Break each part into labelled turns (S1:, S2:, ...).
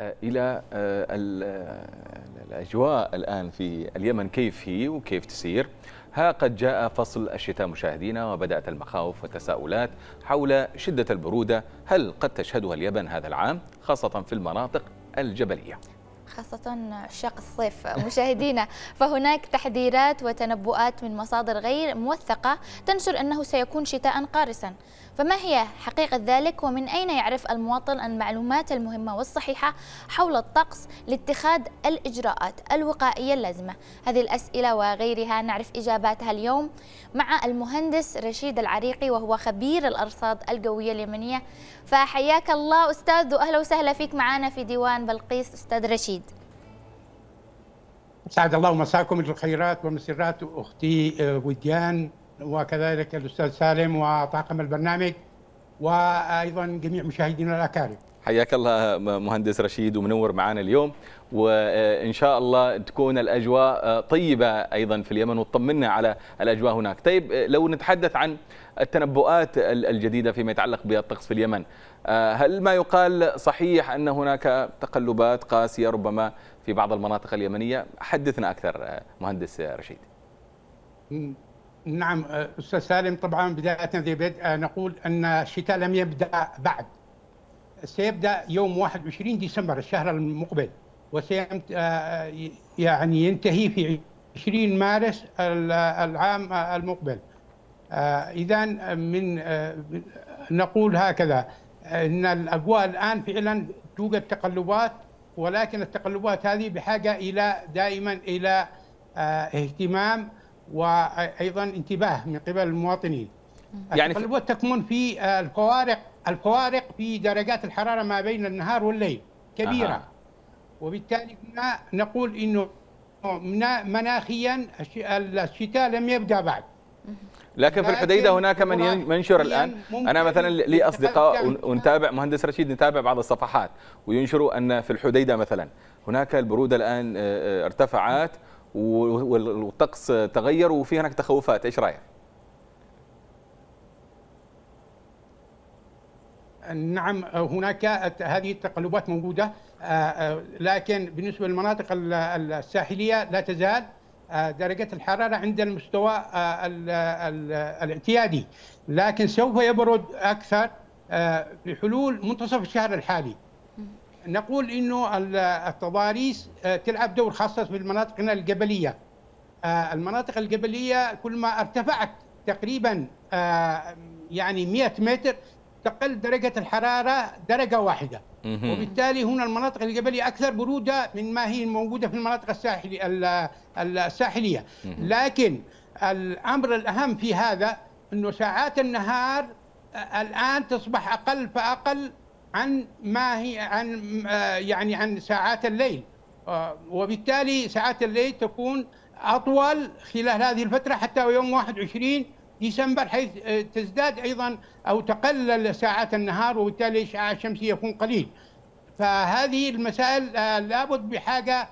S1: آه، الى آه، آه، الاجواء الان في اليمن كيف هي وكيف تسير ها قد جاء فصل الشتاء مشاهدينا وبدات المخاوف والتساؤلات حول شده البروده هل قد تشهدها اليمن هذا العام خاصه في المناطق الجبليه
S2: خاصة عشاق الصيف مشاهدينا فهناك تحذيرات وتنبؤات من مصادر غير موثقة تنشر أنه سيكون شتاء قارسا فما هي حقيقة ذلك ومن أين يعرف المواطن المعلومات المهمة والصحيحة حول الطقس لاتخاذ الإجراءات الوقائية اللازمة هذه الأسئلة وغيرها نعرف إجاباتها اليوم مع المهندس رشيد العريقي وهو خبير الأرصاد الجوية اليمنية فحياك الله أستاذ وأهلا وسهلا فيك معنا في ديوان بلقيس أستاذ رشيد
S3: سعد الله مساكم بالخيرات والمسرات اختي آه، وديان وكذلك الاستاذ سالم وطاقم البرنامج وايضا جميع مشاهدينا الاكارم
S1: حياك الله مهندس رشيد ومنور معنا اليوم وان شاء الله تكون الاجواء طيبه ايضا في اليمن وتطمنا على الاجواء هناك. طيب لو نتحدث عن التنبؤات الجديده فيما يتعلق بالطقس في اليمن، آه، هل ما يقال صحيح ان هناك تقلبات قاسيه ربما في بعض المناطق اليمنيه؟ حدثنا اكثر آه، مهندس رشيد.
S3: نعم آه، استاذ سالم طبعا بدايه نقول ان الشتاء لم يبدا بعد سيبدا يوم 21 ديسمبر الشهر المقبل وسيمت آه، آه، يعني ينتهي في 20 مارس آه، العام المقبل اذا من نقول هكذا ان الاجواء الان فعلا توجد تقلبات ولكن التقلبات هذه بحاجه الى دائما الى اهتمام وايضا انتباه من قبل المواطنين يعني التقلبات تكمن في الفوارق الفوارق في درجات الحراره ما بين النهار والليل كبيره أه. وبالتالي كنا نقول انه مناخيا الشتاء لم يبدا بعد
S1: لكن في الحديده هناك من ينشر الان انا مثلا لي اصدقاء ونتابع يعني مهندس رشيد نتابع بعض الصفحات وينشروا ان في الحديده مثلا هناك البروده الان آه، آه، ارتفعت والطقس تغير وفي هناك تخوفات ايش رايك؟
S3: نعم هناك هذه التقلبات موجودة آه، آه، لكن بالنسبة للمناطق الساحلية لا تزال آه، درجة الحرارة عند المستوى الاعتيادي لكن سوف يبرد أكثر بحلول منتصف الشهر الحالي نقول انه التضاريس تلعب دور خاصه في المناطق الجبليه المناطق الجبليه كل ما ارتفعت تقريبا يعني 100 متر تقل درجة الحرارة درجة واحدة
S1: وبالتالي
S3: هنا المناطق الجبلية أكثر برودة من ما هي موجودة في المناطق الساحلية الساحلية لكن الأمر الأهم في هذا أنه ساعات النهار الآن تصبح أقل فأقل عن ما هي عن يعني عن ساعات الليل آه، وبالتالي ساعات الليل تكون أطول خلال هذه الفترة حتى يوم 21 ديسمبر حيث آه، تزداد ايضا او تقلل ساعات النهار وبالتالي الاشعاع آه، الشمسي يكون قليل فهذه المسائل آه، لابد بحاجه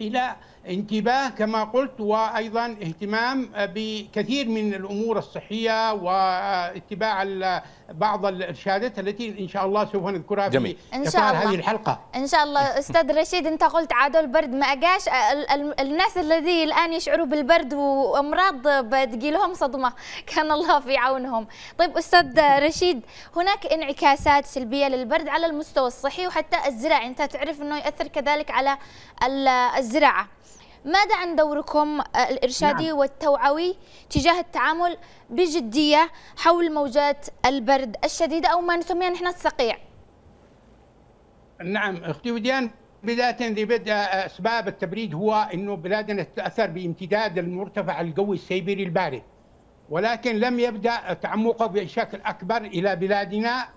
S3: الى انتباه كما قلت وايضا اهتمام آه، بكثير من الامور الصحيه واتباع بعض الارشادات التي ان شاء الله سوف نذكرها جميل. في الله. هذه الحلقه
S2: ان شاء الله استاذ رشيد انت قلت عادوا البرد ما اجاش آه، الناس الذي الان يشعروا بالبرد وامراض بتجي لهم صدمه كان الله في عونهم طيب استاذ رشيد هناك انعكاسات سلبيه للبرد على المستوى الصحي وحتى الزراعي انت تعرف انه ياثر كذلك على الزراعه ماذا عن دوركم آه، الإرشادي نعم. والتوعوي تجاه التعامل بجدية حول موجات البرد الشديدة أو ما نسميها نحن الصقيع
S3: نعم أختي وديان بداية بدا آه، أسباب التبريد هو أنه بلادنا تتأثر بامتداد المرتفع القوي السيبري البارد ولكن لم يبدا تعمقه بشكل اكبر الى بلادنا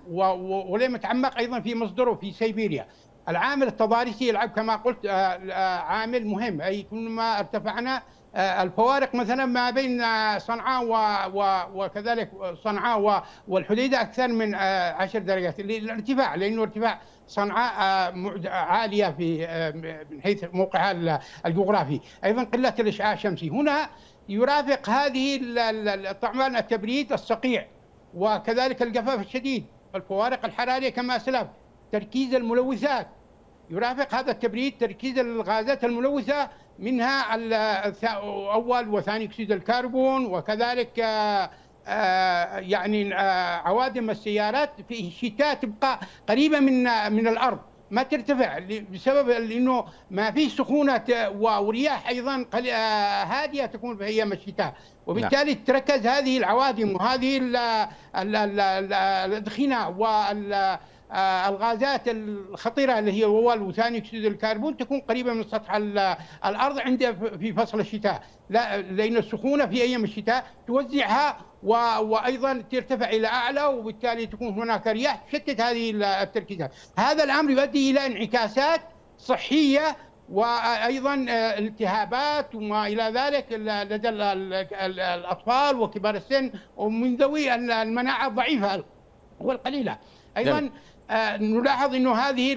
S3: ولم يتعمق ايضا في مصدره في سيبيريا العامل التضاريسي يلعب كما قلت آه، آه، عامل مهم اي كلما ارتفعنا آه، الفوارق مثلا ما بين صنعاء وكذلك صنعاء والحديده اكثر من 10 درجات الارتفاع لانه ارتفاع صنعاء عاليه في من حيث موقعها الجغرافي ايضا قله الاشعاع الشمسي هنا يرافق هذه طبعا التبريد الصقيع وكذلك الجفاف الشديد الفوارق الحراريه كما اسلفت تركيز الملوثات يرافق هذا التبريد تركيز الغازات الملوثة منها أول وثاني أكسيد الكربون وكذلك آه، آه، يعني آه، عوادم السيارات في الشتاء تبقى قريبة من من الأرض ما ترتفع بسبب انه ما في سخونه ورياح ايضا هاديه تكون في ايام الشتاء نعم. وبالتالي نعم. تركز هذه العوادم وهذه الادخنه وال آه، الغازات الخطيره اللي هي الوبال وثاني اكسيد الكربون تكون قريبه من سطح الارض عند في فصل الشتاء لا لان السخونه في ايام الشتاء توزعها وايضا ترتفع الى اعلى وبالتالي تكون هناك رياح تشتت هذه التركيزات هذا الامر يؤدي الى انعكاسات صحيه وايضا آه، التهابات وما الى ذلك لدى الاطفال وكبار السن ومن ذوي المناعه الضعيفه والقليله نعم. ايضا آه، نلاحظ انه هذه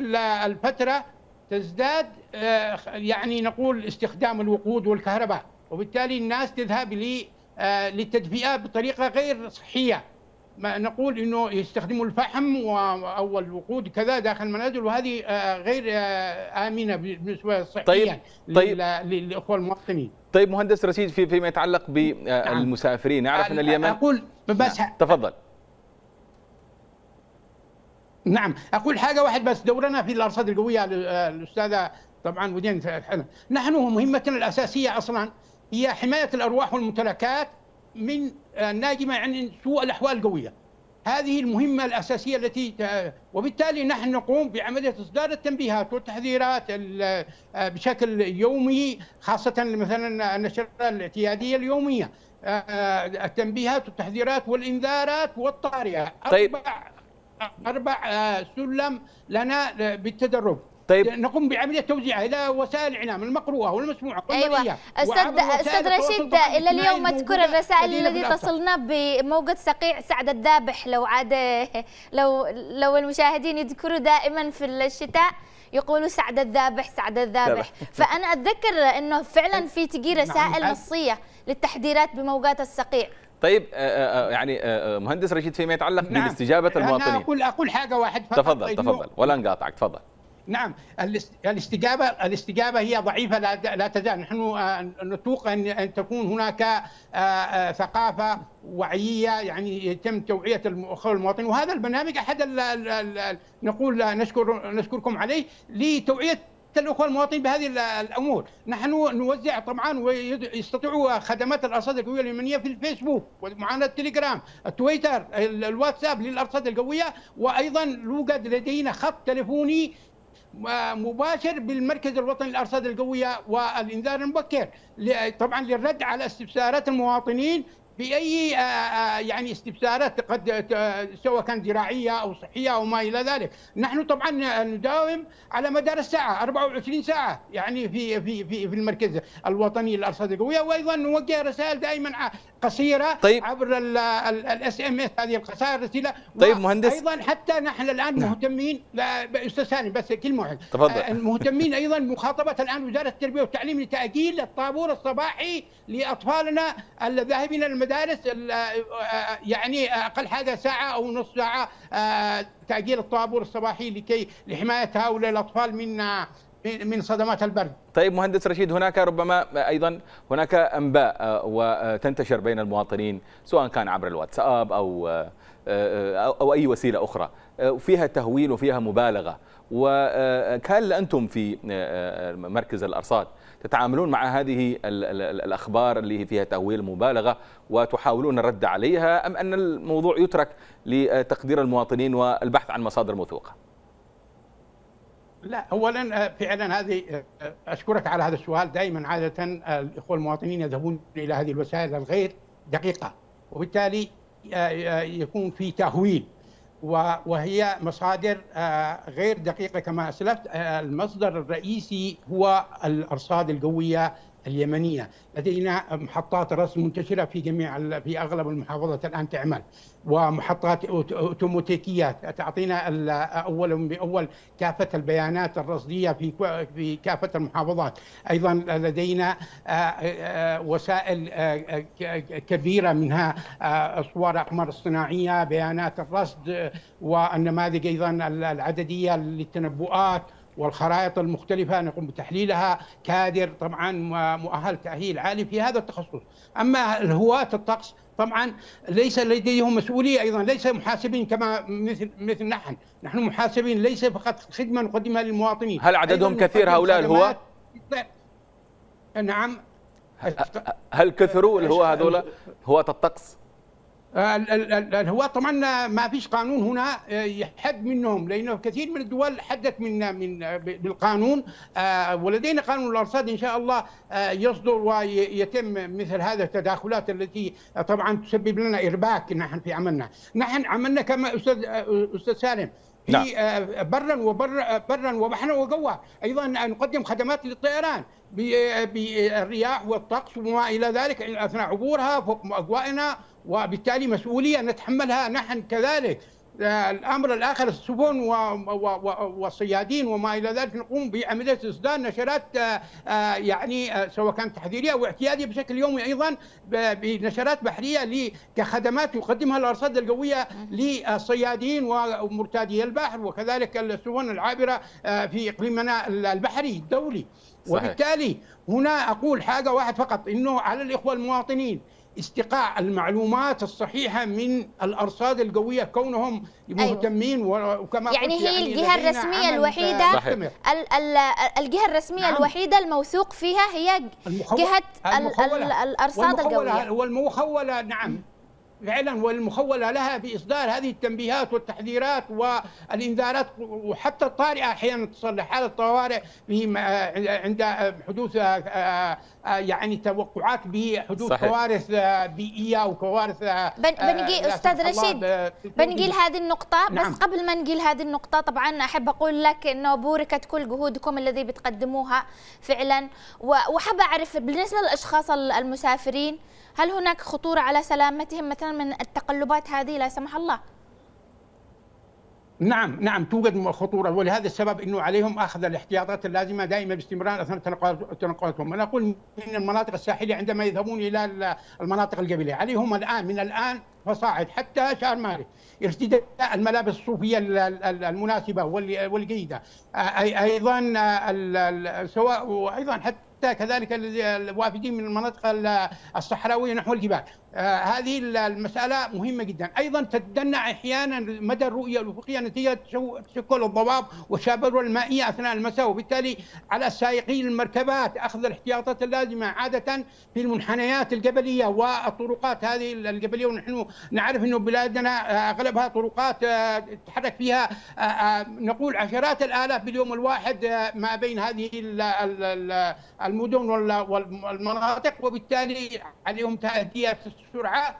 S3: الفترة تزداد آه، يعني نقول استخدام الوقود والكهرباء وبالتالي الناس تذهب آه، للتدفئة بطريقة غير صحية ما نقول انه يستخدموا الفحم او الوقود كذا داخل المنازل وهذه غير امنه بالنسبه صحيا طيب طيب للاخوه المواطنين.
S1: طيب مهندس رشيد في فيما يتعلق بالمسافرين نعرف ان اليمن اقول بس نعم. تفضل
S3: نعم اقول حاجه واحد بس دورنا في الارصاد القويه الاستاذه طبعا ودين نحن مهمتنا الاساسيه اصلا هي حمايه الارواح والممتلكات من الناجمه آه، عن سوء الاحوال القويه هذه المهمه الاساسيه التي وبالتالي نحن نقوم بعمليه اصدار التنبيهات والتحذيرات آه، بشكل يومي خاصه مثلا النشرات الاعتياديه اليوميه آه، التنبيهات والتحذيرات والانذارات والطارئه طيب اربع آه، سلم لنا آه، بالتدرب طيب نقوم بعمليه توزيعها الى وسائل الاعلام المقروءه والمسموعه ايوه استاذ استاذ رشيد الى اليوم اذكر الرسائل التي
S2: تصلنا بموجه صقيع سعد الذابح لو عاد لو لو المشاهدين يذكروا دائما في الشتاء يقولوا سعد الذابح سعد الذابح فانا اتذكر انه فعلا في تجي نعم. رسائل نصيه للتحذيرات بموقات الصقيع
S1: طيب آه، آه، آه، يعني مهندس رشيد فيما يتعلق نعم. باستجابه المواطنين انا اقول
S2: اقول حاجه واحد فقط تفضل طيب تفضل
S1: ولا نقاطعك تفضل
S2: نعم
S3: الاستجابه الاستجابه هي ضعيفه لا تزال نحن نتوقع ان تكون هناك ثقافه وعيه يعني يتم توعيه المواطنين وهذا البرنامج احد نقول نشكر نشكركم عليه لتوعيه حتى الاخوه المواطنين بهذه الامور نحن نوزع طبعا ويستطيعوا خدمات الارصاد القويه اليمنيه في الفيسبوك ومعنا التليجرام التويتر الواتساب للارصاد القويه وايضا يوجد لدينا خط تليفوني آه، مباشر بالمركز الوطني للارصاد القويه والانذار المبكر طبعا للرد على استفسارات المواطنين باي آه، آه، يعني استفسارات قد آه، سواء كان زراعيه او صحيه او ما الى ذلك، نحن طبعا نداوم على مدار الساعه 24 ساعه يعني في في في, في المركز الوطني للارصاد القويه وايضا نوجه رسائل دائما قصيره طيب. عبر الاس ام اس هذه القصائر الرسيله طيب مهندس ايضا حتى نحن الان نعم. مهتمين استاذ سالم بس كلمه واحده تفضل مهتمين ايضا مخاطبه الان وزاره التربيه والتعليم لتاجيل الطابور الصباحي لاطفالنا الذاهبين المدارس آه، آه، يعني اقل حاجه ساعه او نص ساعه آه، تاجيل الطابور الصباحي لكي لحمايه هؤلاء الاطفال من من صدمات البرد.
S1: طيب مهندس رشيد هناك ربما ايضا هناك انباء وتنتشر بين المواطنين سواء كان عبر الواتساب او او اي وسيله اخرى فيها تهويل وفيها مبالغه وكان انتم في مركز الارصاد تتعاملون مع هذه الأخبار اللي فيها تأويل مبالغة وتحاولون الرد عليها أم أن الموضوع يترك لتقدير المواطنين والبحث عن مصادر موثوقة لا
S3: اولا آه، فعلا هذه آه، اشكرك على هذا السؤال دائما عاده آه، الاخوه المواطنين يذهبون الى هذه الوسائل الغير دقيقه وبالتالي يكون في تهويل وهي مصادر آه، غير دقيقه كما اسلفت آه، المصدر الرئيسي هو الارصاد القويه اليمنيه لدينا محطات رصد منتشره في جميع في اغلب المحافظات الان تعمل ومحطات اوتوماتيكيه تعطينا اولا باول كافه البيانات الرصديه في في كافه المحافظات ايضا لدينا آه، آه، وسائل آه، كبيره منها صور اقمار الصناعيه بيانات الرصد والنماذج ايضا العدديه للتنبؤات والخرائط المختلفة نقوم بتحليلها كادر طبعا مؤهل تأهيل عالي في هذا التخصص أما الهواة الطقس طبعا ليس لديهم مسؤولية أيضا ليس محاسبين كما مثل, مثل نحن نحن محاسبين ليس فقط خدمة نقدمها للمواطنين
S1: هل عددهم كثير هؤلاء الهواة؟ نعم هل كثروا الهواة هذولا هواة الطقس؟
S3: هو طبعا ما فيش قانون هنا آه، يحد منهم لانه كثير من الدول حدت من من بالقانون آه، ولدينا قانون الارصاد ان شاء الله آه، يصدر ويتم مثل هذه التداخلات التي طبعا تسبب لنا ارباك نحن في عملنا نحن عملنا كما استاذ استاذ سالم نعم. في نعم. برا وبرا آه، برا وبحرا وجوا ايضا نقدم خدمات للطيران بالرياح آه، والطقس وما الى ذلك اثناء عبورها فوق اجوائنا وبالتالي مسؤوليه نتحملها نحن كذلك الامر الاخر السفن والصيادين وما الى ذلك نقوم بعمليه اصدار نشرات آه، آه، يعني آه، سواء كانت تحذيريه او اعتياديه بشكل يومي ايضا بنشرات بحريه كخدمات يقدمها الارصاد القويه للصيادين ومرتادي البحر وكذلك السفن العابره في اقليمنا البحري الدولي صحيح. وبالتالي هنا اقول حاجه واحد فقط انه على الاخوه المواطنين استقاء المعلومات الصحيحه من الارصاد القويه
S2: كونهم أيوه.
S3: مهتمين أيوة. وكما يعني هي يعني الجهه الرسميه الوحيده
S2: ال ال الجهه الرسميه نعم. الوحيده الموثوق فيها هي جهه المخولة. الارصاد القويه
S3: والمخوله نعم فعلا والمخولة لها بإصدار هذه التنبيهات والتحذيرات والإنذارات وحتى الطارئة أحيانا تصل لحالة طوارئ عند حدوث يعني توقعات بحدوث صحيح. كوارث بيئية وكوارث بنقي آه، أستاذ رشيد آه، بنقيل هذه
S2: النقطة نعم. بس قبل ما نقيل هذه النقطة طبعا أحب أقول لك أنه بوركت كل جهودكم الذي بتقدموها فعلا وحب أعرف بالنسبة للأشخاص المسافرين هل هناك خطورة على سلامتهم مثلا من التقلبات هذه لا سمح الله
S3: نعم نعم توجد خطوره ولهذا السبب انه عليهم اخذ الاحتياطات اللازمه دائما باستمرار اثناء تنقلاتهم، انا اقول من المناطق الساحليه عندما يذهبون الى المناطق القبليه، عليهم الان من الان فصاعد حتى شهر مارس ارتداء الملابس الصوفيه المناسبه والجيده، ايضا سواء وايضا حتى كذلك الوافدين من المناطق الصحراويه نحو الجبال آه، هذه المساله مهمه جدا ايضا تتدنى احيانا مدى الرؤيه الافقيه نتيجه تشكل الضباب والشبر المائيه اثناء المساء وبالتالي على السائقين المركبات اخذ الاحتياطات اللازمه عاده في المنحنيات الجبليه والطرقات هذه الجبليه ونحن نعرف انه بلادنا آه، اغلبها طرقات آه، تتحرك فيها نقول عشرات الالاف باليوم الواحد ما بين هذه المدن والمناطق وبالتالي عليهم تأدية السرعة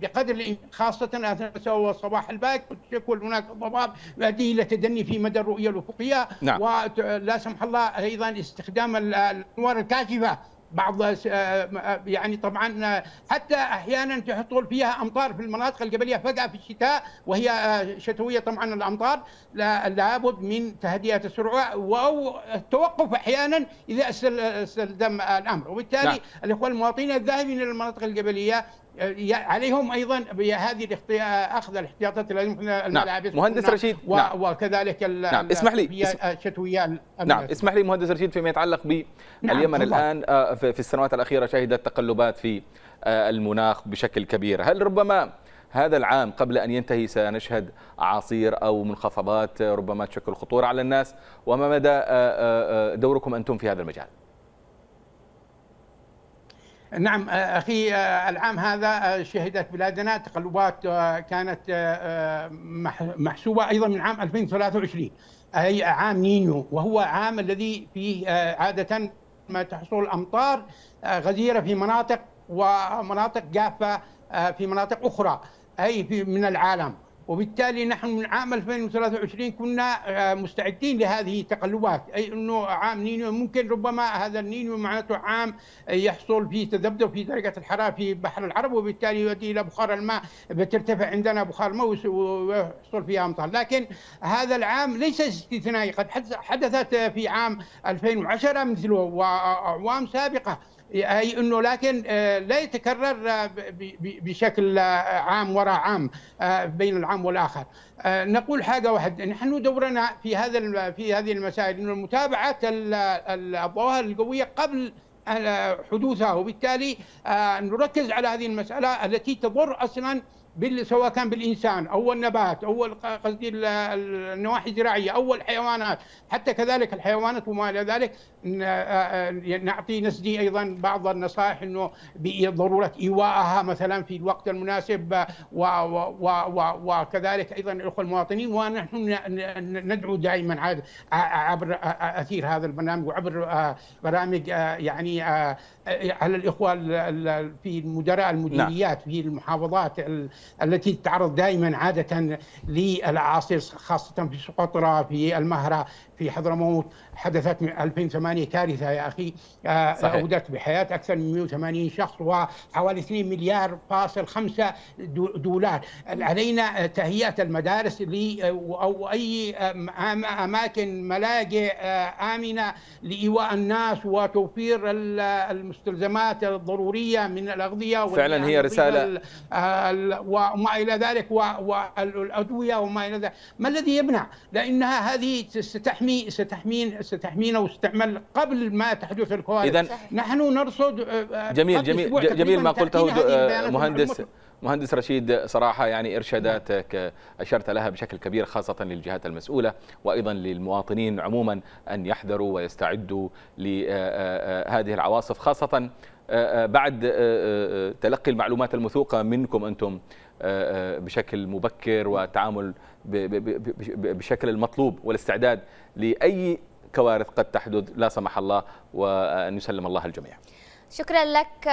S3: بقدر خاصة أثناء صباح الباك تكون هناك ضباب يؤدي إلى تدني في مدى الرؤية الأفقية نعم. ولا سمح الله أيضا استخدام الأنوار الكاشفة بعض آه، آه، آه، يعني طبعا حتى احيانا تحصل فيها امطار في المناطق الجبليه فجاه في الشتاء وهي شتويه طبعا الامطار لابد من تهدئه السرعه او التوقف احيانا اذا استلزم الامر وبالتالي نعم. الاخوه المواطنين الذاهبين الى المناطق الجبليه عليهم ايضا بهذه اخذ الاحتياطات اللازمه الملاابس نعم. مهندس رشيد و... نعم. وكذلك ال... نعم. اسمح لي الشتويه
S1: نعم اسمح لي مهندس رشيد فيما يتعلق باليمن نعم. الان آه، في السنوات الاخيره شهدت تقلبات في آه، المناخ بشكل كبير هل ربما هذا العام قبل أن ينتهي سنشهد عاصير أو منخفضات ربما تشكل خطورة على الناس وما مدى آه، دوركم أنتم في هذا المجال؟
S3: نعم اخي العام هذا شهدت بلادنا تقلبات كانت محسوبه ايضا من عام 2023 اي عام نينيو وهو عام الذي فيه عاده ما تحصل امطار غزيره في مناطق ومناطق جافه في مناطق اخرى اي في من العالم وبالتالي نحن من عام 2023 كنا آه، مستعدين لهذه التقلبات اي انه عام نينو ممكن ربما هذا النينو معناته عام آه، يحصل فيه تذبذب في درجه الحراره في بحر العرب وبالتالي يؤدي الى بخار الماء بترتفع عندنا بخار الماء ويحصل فيها امطار لكن هذا العام ليس استثنائي قد حدثت في عام 2010 مثله واعوام سابقه اي انه لكن آه، لا يتكرر آه، بشكل آه، عام وراء عام بين العام والاخر نقول حاجه واحده نحن دورنا في هذا في هذه المسائل انه متابعه الظواهر القويه قبل حدوثها وبالتالي نركز على هذه المساله التي تضر اصلا سواء كان بالانسان او النبات او قصدي النواحي الزراعيه او الحيوانات حتى كذلك الحيوانات وما الى ذلك نعطي نسدي ايضا بعض النصائح انه بضروره ايواءها مثلا في الوقت المناسب وكذلك ايضا الاخوه المواطنين ونحن ندعو دائما عبر اثير هذا البرنامج وعبر برامج يعني على الاخوه في المدراء نعم. المديريات في المحافظات التي تتعرض دائما عاده للاعاصير خاصه في سقطرى في المهره في حضرموت حدثت من 2008 كارثه يا اخي آه، اودت بحياه اكثر من 180 شخص وحوالي 2 مليار فاصل 5 دولار علينا تهيئه المدارس او اي آه، اماكن ملاجئ آه، امنه لايواء الناس وتوفير المستلزمات الضروريه من الاغذيه فعلا هي رساله وما الى ذلك والادويه وما الى ذلك ما الذي يمنع لانها هذه ستحمي ستحمي ستحمين ستحمينا وستعمل قبل ما تحدث الكوارث إذن نحن نرصد آه، آه، جميل جميل جميل ما قلته آه، مهندس
S1: مهندس رشيد صراحة يعني إرشاداتك أشرت لها بشكل كبير خاصة للجهات المسؤولة وأيضا للمواطنين عموما أن يحذروا ويستعدوا لهذه العواصف خاصة آه، آه، بعد آه، تلقي المعلومات الموثوقة منكم أنتم بشكل مبكر والتعامل بشكل المطلوب والاستعداد لأي كوارث قد تحدث لا سمح الله وأن يسلم الله الجميع
S2: شكرا لك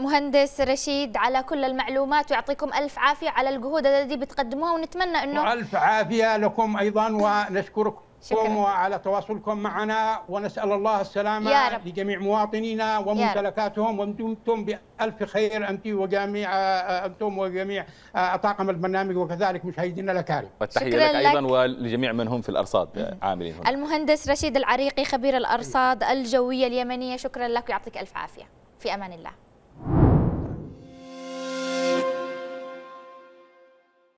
S2: مهندس رشيد على كل المعلومات ويعطيكم الف عافيه على الجهود التي بتقدموها ونتمنى انه
S3: الف عافيه لكم ايضا ونشكركم شكرا على تواصلكم معنا ونسأل الله السلامة يا رب. لجميع مواطنينا وممتلكاتهم ودمتم بألف خير أنت وجميع أنتم وجميع آه، طاقم البرنامج وكذلك مشاهدينا الأكارم
S1: والتحية لك, لك أيضا ولجميع من هم في الأرصاد عاملين هنا.
S2: المهندس رشيد العريقي خبير الأرصاد الجوية اليمنية شكرا لك ويعطيك ألف عافية في أمان الله